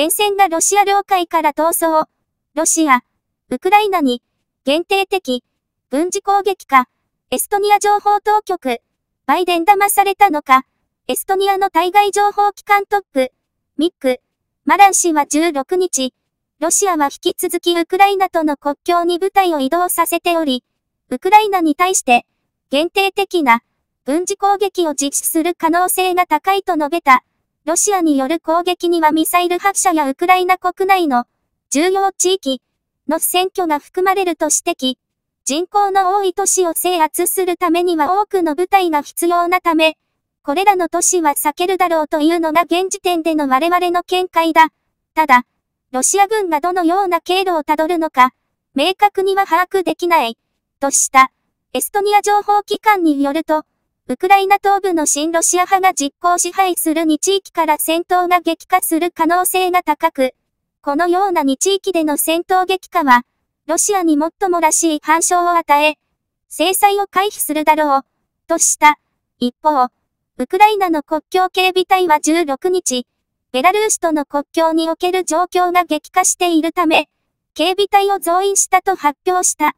厳選がロシア領海から逃走。ロシア、ウクライナに、限定的、軍事攻撃か、エストニア情報当局、バイデン騙されたのか、エストニアの対外情報機関トップ、ミック、マラン氏は16日、ロシアは引き続きウクライナとの国境に部隊を移動させており、ウクライナに対して、限定的な軍事攻撃を実施する可能性が高いと述べた。ロシアによる攻撃にはミサイル発射やウクライナ国内の重要地域の選挙が含まれると指摘。人口の多い都市を制圧するためには多くの部隊が必要なため、これらの都市は避けるだろうというのが現時点での我々の見解だ。ただ、ロシア軍がどのような経路をたどるのか、明確には把握できない、とした、エストニア情報機関によると、ウクライナ東部の新ロシア派が実効支配する2地域から戦闘が激化する可能性が高く、このような2地域での戦闘激化は、ロシアに最もらしい反証を与え、制裁を回避するだろう、とした。一方、ウクライナの国境警備隊は16日、ベラルーシとの国境における状況が激化しているため、警備隊を増員したと発表した。